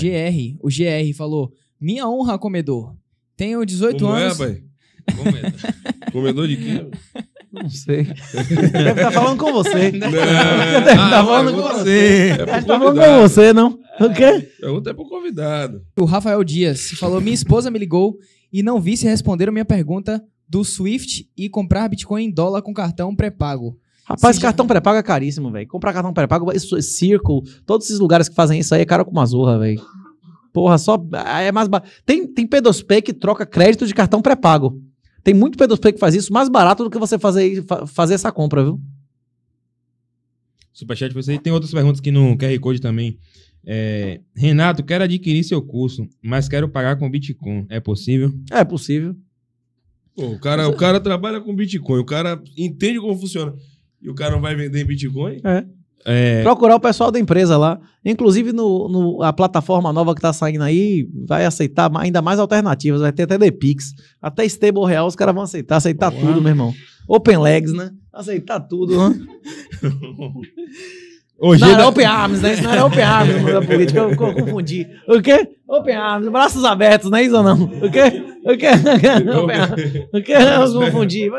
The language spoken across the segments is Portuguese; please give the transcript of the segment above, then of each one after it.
GR, o GR falou: Minha honra, comedor. Tenho 18 Como é, anos. É, pai? Comedor. comedor de quê? Não sei. Deve estar falando com você. Não, Deve estar tá falando com você. Deve tá ah, é é estar tá falando com você, não. O quê? Pergunta é o convidado. O Rafael Dias falou: Minha esposa me ligou e não vi se responderam minha pergunta do Swift e comprar Bitcoin em dólar com cartão pré-pago. Rapaz, Sim, cartão pré-pago é caríssimo, velho. Comprar cartão pré-pago, Circle, todos esses lugares que fazem isso aí é caro como azurra, velho. Porra, só. Ah, é mais bar... Tem, tem P2P que troca crédito de cartão pré-pago. Tem muito P2P que faz isso mais barato do que você fazer, fazer essa compra, viu? Superchat pra você. E tem outras perguntas aqui no QR Code também. É, Renato, quero adquirir seu curso, mas quero pagar com Bitcoin. É possível? É possível. Pô, o, cara, o cara trabalha com Bitcoin, o cara entende como funciona. E o cara não vai vender em Bitcoin? É. É... Procurar o pessoal da empresa lá. Inclusive, no, no a plataforma nova que está saindo aí vai aceitar ainda mais alternativas. Vai ter até DPix, até Stable Real, os caras vão aceitar, aceitar tudo, meu irmão. Open Legs, né? Aceitar tudo. Né? Hoje não, era é da... Open Arms, né? Isso não era Open Arms, da política, eu, confundi. O quê? Open Arms, braços abertos, não é isso ou não? O quê? Eu quero, eu quero, eu quero nos confundir.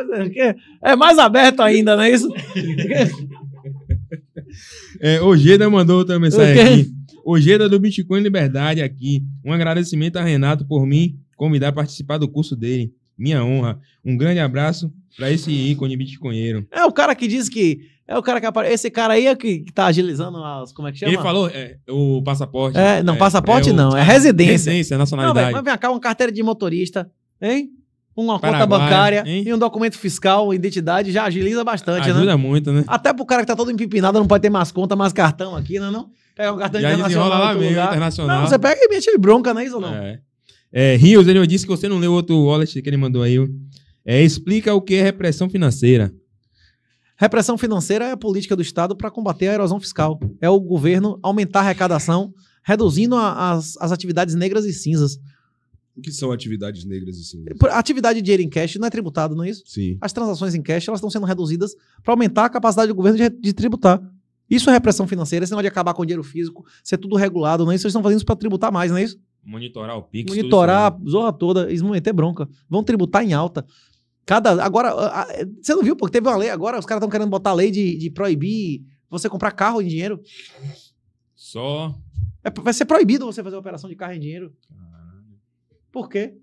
É, é mais aberto ainda, não é isso? é, Ojeda mandou outra mensagem aqui. Ojeda do Bitcoin Liberdade aqui. Um agradecimento a Renato por mim convidar a participar do curso dele. Minha honra. Um grande abraço para esse ícone bitcoinheiro. É o cara que diz que é o cara que aparece. Esse cara aí é que tá agilizando as. Como é que chama? Ele falou é, o passaporte. É, não, é, passaporte é não, é residência. Residência, nacionalidade. Não, véio, mas vem cá, uma carteira de motorista, hein? Uma Paraguai, conta bancária hein? e um documento fiscal, identidade, já agiliza bastante, Ajuda né? Ajuda muito, né? Até pro cara que tá todo empipinado, não pode ter mais conta, mais cartão aqui, né? Não? Pega um cartão já internacional. Lá mesmo, lugar. internacional. Não, você pega e mete ele bronca, né? Isso ou não? É. É, Rios, ele disse que você não leu outro wallet que ele mandou aí. É, explica o que é repressão financeira. Repressão financeira é a política do Estado para combater a erosão fiscal. É o governo aumentar a arrecadação, reduzindo a, as, as atividades negras e cinzas. O que são atividades negras e cinzas? Atividade de dinheiro em cash não é tributado, não é isso? Sim. As transações em cash elas estão sendo reduzidas para aumentar a capacidade do governo de, de tributar. Isso é repressão financeira, esse negócio de acabar com o dinheiro físico, ser tudo regulado, não é isso? Eles estão fazendo isso para tributar mais, não é isso? Monitorar o PIX. Monitorar né? a zorra toda, eles vão meter bronca. Vão tributar em alta. Cada. Agora, a, a, você não viu, porque teve uma lei agora, os caras estão querendo botar a lei de, de proibir você comprar carro em dinheiro. Só. É, vai ser proibido você fazer operação de carro em dinheiro. Por quê?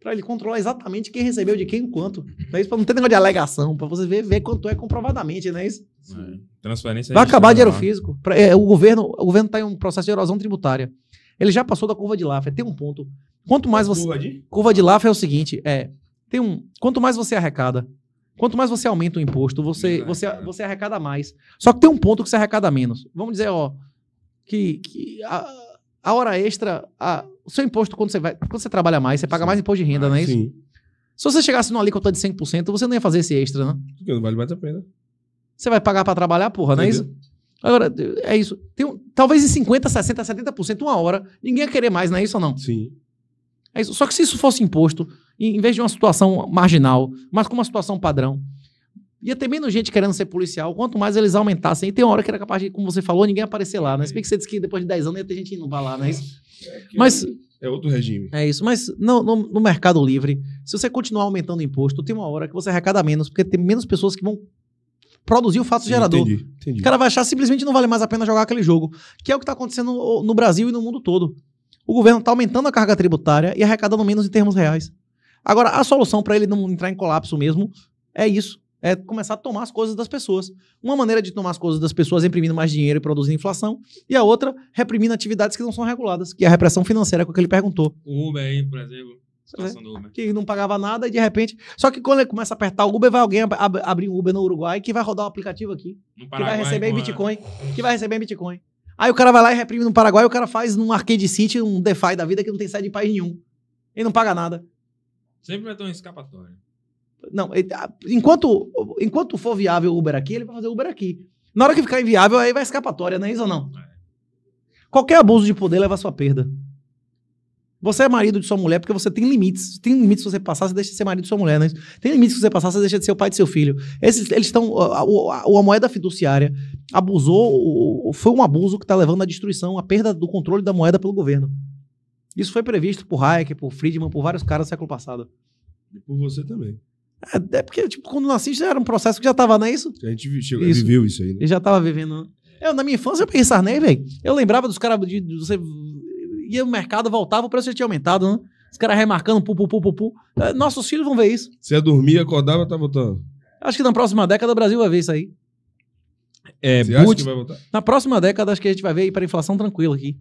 Para ele controlar exatamente quem recebeu de quem quanto. Não é isso? Pra não ter negócio de alegação, para você ver, ver quanto é comprovadamente, não é isso? É. Transparência. É vai acabar né, dinheiro físico. Pra, é, o governo o governo está em um processo de erosão tributária. Ele já passou da curva de Laffer. Tem um ponto. Quanto mais você. Curva de, curva de Laffer é o seguinte: é tem um, quanto mais você arrecada, quanto mais você aumenta o imposto, você, você, você arrecada mais. Só que tem um ponto que você arrecada menos. Vamos dizer, ó, que, que a, a hora extra, a, o seu imposto, quando você, vai, quando você trabalha mais, você paga sim. mais imposto de renda, ah, não é sim. isso? Se você chegasse numa alíquota de 100%, você não ia fazer esse extra, né? Porque não vale mais a pena. Você vai pagar para trabalhar, porra, não é isso? Agora, é isso. Tem um, talvez em 50%, 60%, 70%, uma hora, ninguém ia querer mais, não é isso ou não? Sim. É isso. Só que se isso fosse imposto, em vez de uma situação marginal, mas com uma situação padrão. Ia ter menos gente querendo ser policial, quanto mais eles aumentassem. E tem uma hora que era capaz de, como você falou, ninguém aparecer lá, né? Se bem que você disse que depois de 10 anos ia ter gente indo pra lá, né? É, é mas. É outro regime. É isso. Mas no, no, no, Mercado Livre, se você continuar aumentando o imposto, tem uma hora que você arrecada menos, porque tem menos pessoas que vão produzir o fato Sim, gerador. Entendi, entendi. O cara vai achar simplesmente não vale mais a pena jogar aquele jogo. Que é o que está acontecendo no, no Brasil e no mundo todo. O governo está aumentando a carga tributária e arrecadando menos em termos reais. Agora, a solução para ele não entrar em colapso mesmo é isso. É começar a tomar as coisas das pessoas. Uma maneira de tomar as coisas das pessoas é imprimindo mais dinheiro e produzindo inflação, e a outra, reprimindo atividades que não são reguladas, que é a repressão financeira, com é que ele perguntou. O Uber aí, por exemplo. É, que não pagava nada e de repente. Só que quando ele começa a apertar o Uber, vai alguém ab ab abrir um Uber no Uruguai que vai rodar um aplicativo aqui. Paraguai, que vai receber em Bitcoin. Que vai receber em Bitcoin. Aí o cara vai lá e reprime no Paraguai, o cara faz num Arcade City, um DeFi da vida que não tem sede em país nenhum. Ele não paga nada. Sempre vai ter uma escapatória. Não, ah, enquanto, enquanto for viável o Uber aqui, ele vai fazer Uber aqui. Na hora que ficar inviável, aí vai escapatória, não é isso ou não? É. Qualquer abuso de poder leva à sua perda. Você é marido de sua mulher porque você tem limites. Tem limites se você passar, você deixa de ser marido de sua mulher, né? Tem limites se você passar, você deixa de ser o pai de seu filho. Esses, eles estão. A, a, a, moeda fiduciária abusou, foi um abuso que está levando à destruição, à perda do controle da moeda pelo governo. Isso foi previsto por Hayek, por Friedman, por vários caras do século passado. E por você também. É, é porque, tipo, quando nasci já era um processo que já tava, não é isso? A gente chegou, isso. viveu isso aí, né? E já tava vivendo. Né? Eu, na minha infância, eu peguei né, velho. Eu lembrava dos caras de, de, Você ia no mercado, voltava, o preço já tinha aumentado, né? Os caras remarcando, pu, pu, pu, pu, pu. É, nossos filhos vão ver isso. Você ia dormir, acordava, tá voltando. Acho que na próxima década o Brasil vai ver isso aí. É, Você acha que vai voltar? Na próxima década, acho que a gente vai ver inflação tranquila aqui.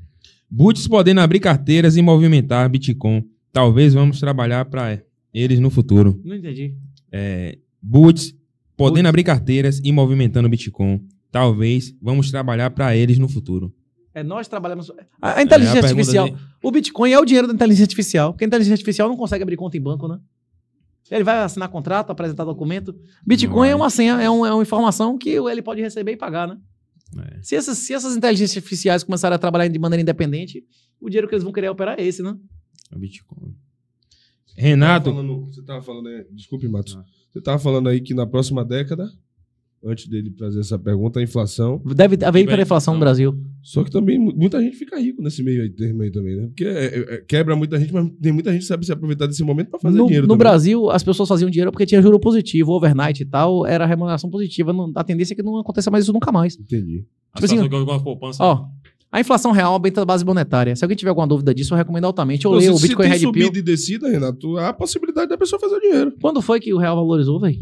Boots podendo abrir carteiras e movimentar Bitcoin. Talvez vamos trabalhar para eles no futuro. Não entendi. É, boots podendo boots. abrir carteiras e movimentando Bitcoin. Talvez vamos trabalhar para eles no futuro. É, nós trabalhamos. A, a inteligência é, a artificial. De... O Bitcoin é o dinheiro da inteligência artificial. Porque a inteligência artificial não consegue abrir conta em banco, né? Ele vai assinar contrato, apresentar documento. Bitcoin é uma senha, é, um, é uma informação que ele pode receber e pagar, né? É. Se, essas, se essas inteligências artificiais começarem a trabalhar de maneira independente, o dinheiro que eles vão querer operar é esse, né? É Bitcoin. Renato. Você estava falando, tava falando aí, desculpe, Matos. Ah. Você estava falando aí que na próxima década antes dele trazer essa pergunta, a inflação. Deve haver hiperinflação no então. Brasil. Só que também muita gente fica rico nesse meio aí, termo aí também, né? Porque é, é, é, quebra muita gente, mas tem muita gente que sabe se aproveitar desse momento para fazer no, dinheiro. No também. Né? Brasil, as pessoas faziam dinheiro porque tinha juro positivo, overnight e tal, era remuneração positiva. Não, a tendência é que não aconteça mais isso nunca mais. Entendi. Tipo assim, alguma poupança. Ó, a inflação real aumenta é a base monetária. Se alguém tiver alguma dúvida disso, eu recomendo altamente. Eu então, leio o Bitcoin Red Pill. Se subida e descida, Renato, há a possibilidade da pessoa fazer dinheiro. Quando foi que o real valorizou, velho?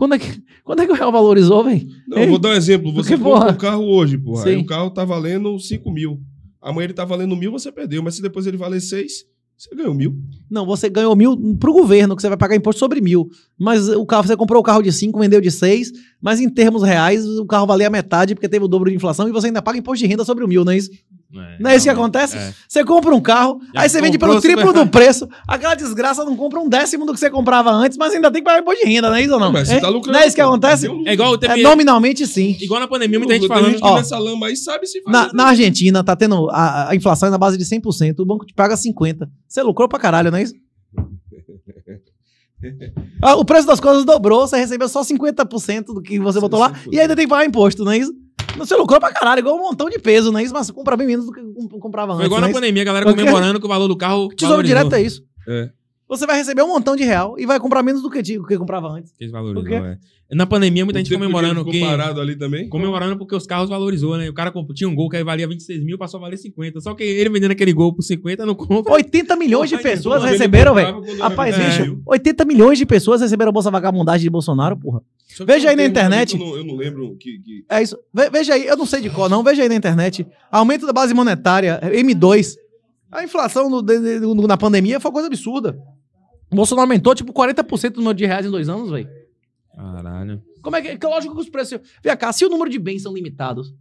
Quando é que, quando é que o real valorizou, velho? Não, vou dar um exemplo. Você compra um carro hoje, porra. Sim. Aí o carro tá valendo 5 mil. Amanhã ele tá valendo mil, você perdeu. Mas se depois ele valer 6, você ganhou mil. Não, você ganhou mil pro governo, que você vai pagar imposto sobre mil. Mas o carro, você comprou o carro de 5, vendeu de 6, mas em termos reais, o carro valia a metade, porque teve o dobro de inflação, e você ainda paga imposto de renda sobre o mil, não é isso? É, não é isso que acontece? É. Você compra um carro, Já aí você vende pelo triplo do preço, aquela desgraça não compra um décimo do que você comprava antes, mas ainda tem que pagar imposto de renda, não é isso ou não? Não, é, tá lucrando, não é isso que acontece? É igual o TPM. É, nominalmente sim. Igual na pandemia, muita gente falando. Gente ó, lama aí sabe se faz, na, assim. na, Argentina, tá tendo a, a, inflação é na base de 100%, o banco te paga 50%. Você lucrou pra caralho, não é isso? Ah, o preço das coisas dobrou, você recebeu só 50% do que você botou lá e ainda tem que pagar imposto, não é isso? Você lucrou pra caralho, igual um montão de peso, não é isso? Mas comprar bem menos do que comprava antes. Foi igual na mas... Né? pandemia, a galera comemorando que o valor do carro. Tesouro direto é isso. É você vai receber um montão de real e vai comprar menos do que, do que comprava antes. Que valorizam, é. Na pandemia, muita o gente comemorando. Que ali também? Comemorando porque os carros valorizou, né? O cara comprou, tinha um gol que aí valia 26 mil, passou a valer 50. Só que ele vendendo aquele gol por 50 não compra. 80 milhões de tá pessoas receberam, velho. Rapaz, é. bicho, 80 milhões de pessoas receberam a Bolsa Vagabundagem de Bolsonaro, porra. Veja aí na internet. Eu não, eu não lembro que, que, É isso. Veja aí, eu não sei de qual, não. Veja aí na internet. Aumento da base monetária, M2. A inflação no, na pandemia foi uma coisa absurda. O Bolsonaro aumentou tipo 40% no número de reais em dois anos, velho. Caralho. Como é que. é lógico que os preços. Vem cá, se o número de bens são limitados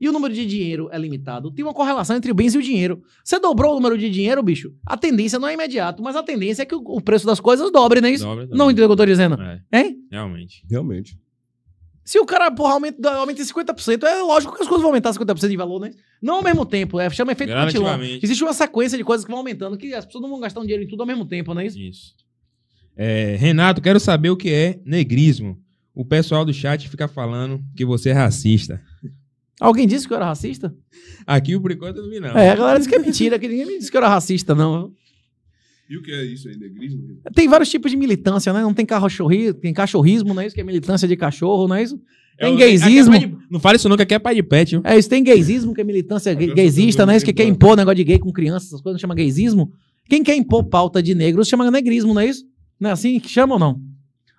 e o número de dinheiro é limitado, tem uma correlação entre o bens e o dinheiro. Você dobrou o número de dinheiro, bicho? A tendência não é imediato, mas a tendência é que o, preço das coisas dobre, não é isso? Dobre, dobre. Não entendeu o que eu tô dizendo? É. Hein? Realmente. Realmente. Se o cara, porra, aumenta, aumenta em 50%, é lógico que as coisas vão aumentar 50% de valor, né? Não ao mesmo tempo, é, chama efeito mutilão. Existe uma sequência de coisas que vão aumentando, que as pessoas não vão um dinheiro em tudo ao mesmo tempo, não é isso? Isso. É, Renato, quero saber o que é negrismo. O pessoal do chat fica falando que você é racista. Alguém disse que eu era racista? Aqui, o enquanto, eu não vi, não. É, a galera disse que é mentira, que ninguém me disse que eu era racista, não. E o que é isso aí, negrismo? Tem vários tipos de militância, né? Não tem cachorrismo, tem cachorrismo, não é isso? Que é militância de cachorro, não é isso? É tem é, é, gaysismo. É de, não fale isso nunca, que é pai de pet. Viu? É isso, tem gaysismo, que é militância gaysista, né? Isso que quer impor negócio de gay com crianças, essas coisas, não chama gaysismo. Quem quer impor pauta de negros chama negrismo, não é isso? Não é assim que chama ou não?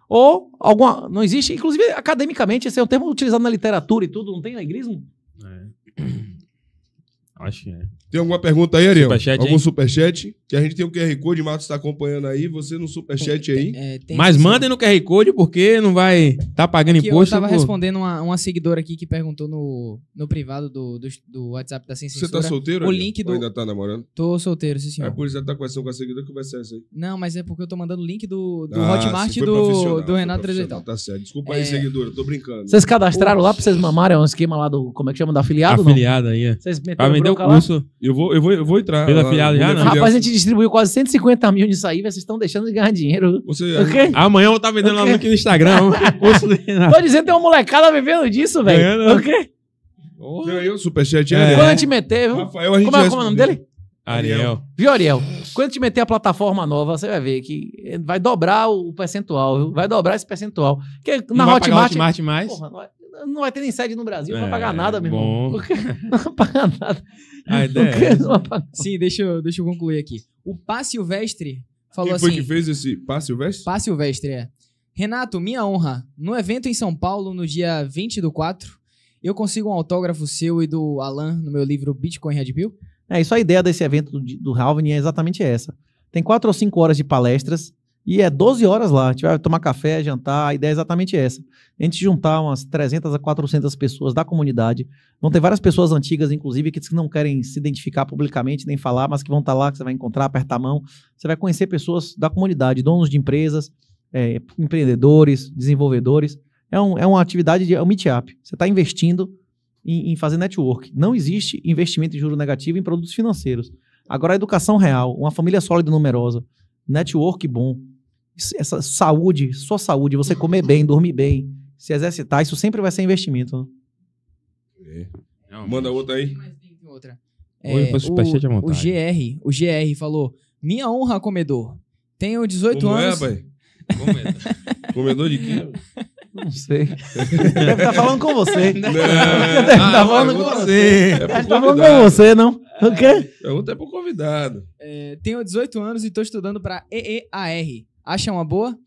Ou alguma. Não existe. Inclusive, academicamente, esse é um termo utilizado na literatura e tudo, não tem negrismo? É. Acho que é. Tem alguma pergunta aí, Ariel? Superchat, Algum hein? superchat? Que a gente tem um QR Code, o Matos está acompanhando aí. Você no superchat aí. É, tem Mas que- mandem no QR Code porque não vai tá pagando imposto. eu estava tava respondendo uma, uma seguidora aqui que perguntou no, no privado do, do, do WhatsApp da Sem Você está tá solteiro? O link Ou do- ainda tá namorando? Tô solteiro, sim, senhor. É por isso que tá conversando com a seguidora que vai ser essa aí. Não, mas é porque eu tô mandando o link do, do Ah, Hotmart do, do foi Renato profissional, Trezeitão. Tá certo. Desculpa aí, É. seguidora, tô brincando. Vocês cadastraram lá pra vocês mamarem é um esquema lá do. Como é que chama? Da afiliado? Afiliado aí, é. Vocês meteram vendeu o curso. Eu vou, eu, vou, eu vou entrar. Pela afiliado já, não? Rapaz, a gente distribuiu quase 150 mil nisso aí, vocês estão deixando de ganhar dinheiro. Você, okay? Amanhã eu vou estar tá vendendo okay. lá no Instagram. curso Tô dizendo tem uma molecada vivendo disso, velho. o superchat. É. Né? Quando a gente meter, viu? Rafael, a gente como, é, como é o nome dele? Ariel. Viu, Ariel? Quando a gente meter a plataforma nova, você vai ver que vai dobrar o percentual, viu? Vai dobrar esse percentual. Porque na Hotmart. Hotmart mais? Porra, não não vai ter nem sede no Brasil, não vai pagar é, nada, meu irmão. não vai pagar nada. A ideia. Não é vai pagar. Sim, deixa eu, deixa eu concluir aqui. O Pá Silvestre falou Quem assim. Quem foi que fez esse Pá Silvestre? Pá Silvestre, é. Renato, minha honra. No evento em São Paulo, no dia 20 do 4, eu consigo um autógrafo seu e do Alan no meu livro Bitcoin Red Pill? É, isso a ideia desse evento do, do Halving é exatamente essa. Tem quatro ou cinco horas de palestras e é 12 horas lá. A gente vai tomar café, jantar. A ideia é exatamente essa. A gente juntar umas 300 a 400 pessoas da comunidade. Vão ter várias pessoas antigas, inclusive, que não querem se identificar publicamente nem falar, mas que vão estar tá lá, que você vai encontrar, apertar a mão. Você vai conhecer pessoas da comunidade, donos de empresas, é, empreendedores, desenvolvedores. É, um, é uma atividade de é um meetup. Você está investindo em, em fazer network. Não existe investimento em juro negativo em produtos financeiros. Agora, a educação real, uma família sólida e numerosa, network bom, essa saúde, sua saúde, você comer bem, dormir bem, se exercitar, isso sempre vai ser investimento. Né? É. Manda outra aí. Outra. É, Oi, tá o, o GR, o GR falou: "Minha honra, comedor. Tenho 18 Como é, anos." É, pai? Comedor. de quê? Não sei. Deve estar tá falando com você. Deve estar tá ah, falando com você. É Deve estar tá falando com você, não. Tá o quê? Pergunta é, é pro convidado. É, tenho 18 anos e estou estudando para EEAR, Acha uma boa?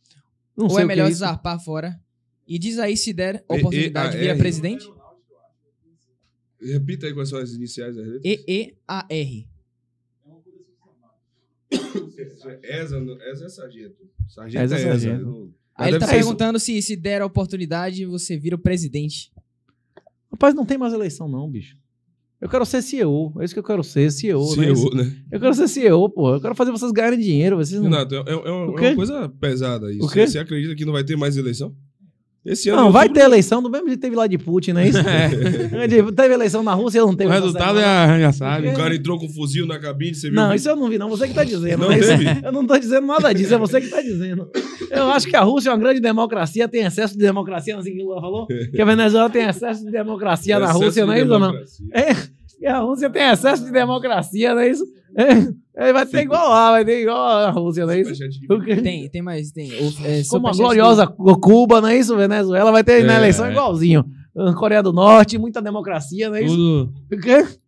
Não Ou é, é melhor é zarpar fora? E diz aí se der oportunidade, ah, de e, presidente? Repita aí quais são as iniciais das letras. E-E-A-R. Essa, essa é sargento. Sargento essa é sargento. Aí ele tá perguntando se, se der a oportunidade, você vira o presidente. Rapaz, não tem mais eleição não, bicho. Eu quero ser CEO. É isso que eu quero ser, CEO. CEO, né? né? Eu quero ser CEO, pô. Eu quero fazer vocês ganharem dinheiro. Vocês não... Renato, é, é, é uma coisa pesada isso. Você acredita que não vai ter mais eleição? Esse ano não, vai ter eleição do mesmo jeito que teve lá de Putin, não é isso? É. é tipo, teve eleição na Rússia, não teve. O resultado é sabe? O cara entrou com um fuzil na cabine, você viu? Não, isso eu não vi, não. Você que tá dizendo. Não Eu não tô dizendo nada disso, é você que tá dizendo. Eu acho que a Rússia é uma grande democracia, tem excesso de democracia, não sei o que o Lula falou. Que a Venezuela tem excesso de democracia é na Rússia, de não é isso ou não? É. E a Rússia tem excesso de democracia, não é isso? É, é, vai ter igual lá, vai ter igual a Rússia, não é isso? Tem, tem mais, tem. O, é, Como a gloriosa Cuba, não é isso? Venezuela vai ter na é. eleição igualzinho. Coreia do Norte, muita democracia, não é isso? Tudo.